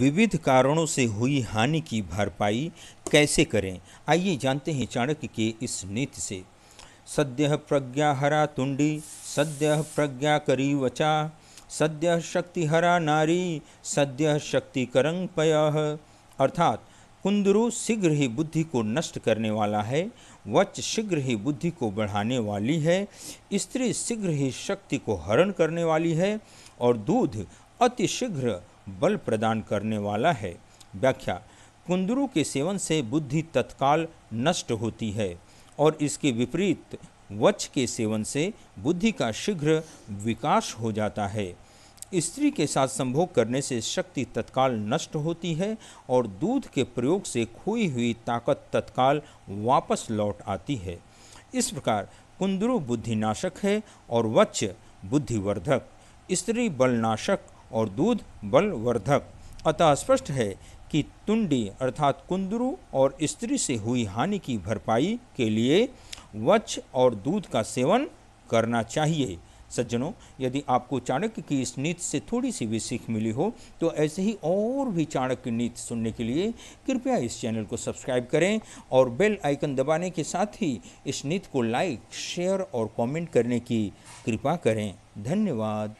विविध कारणों से हुई हानि की भरपाई कैसे करें आइए जानते हैं चाणक्य के इस नीति से सद्य प्रज्ञा हरा तुंडी सद्य प्रज्ञा करी वचा सद्य शक्ति हरा नारी सद्य शक्ति करंग पय अर्थात कुंदरू शीघ्र ही बुद्धि को नष्ट करने वाला है वच शीघ्र ही बुद्धि को बढ़ाने वाली है स्त्री शीघ्र ही शक्ति को हरण करने वाली है और दूध अतिशीघ्र बल प्रदान करने वाला है व्याख्या कुंदरू के सेवन से बुद्धि तत्काल नष्ट होती है और इसके विपरीत वच के सेवन से बुद्धि का शीघ्र विकास हो जाता है स्त्री के साथ संभोग करने से शक्ति तत्काल नष्ट होती है और दूध के प्रयोग से खोई हुई ताकत तत्काल वापस लौट आती है इस प्रकार कुंदरू बुद्धिनाशक है और वच बुद्धिवर्धक स्त्री बलनाशक और दूध बलवर्धक अतः स्पष्ट है कि तुंडी अर्थात कुंदरू और स्त्री से हुई हानि की भरपाई के लिए वच और दूध का सेवन करना चाहिए सज्जनों यदि आपको चाणक्य की इस नीति से थोड़ी सी भी सीख मिली हो तो ऐसे ही और भी चाणक्य नीति सुनने के लिए कृपया इस चैनल को सब्सक्राइब करें और बेल आइकन दबाने के साथ ही इस नीति को लाइक शेयर और कमेंट करने की कृपा करें धन्यवाद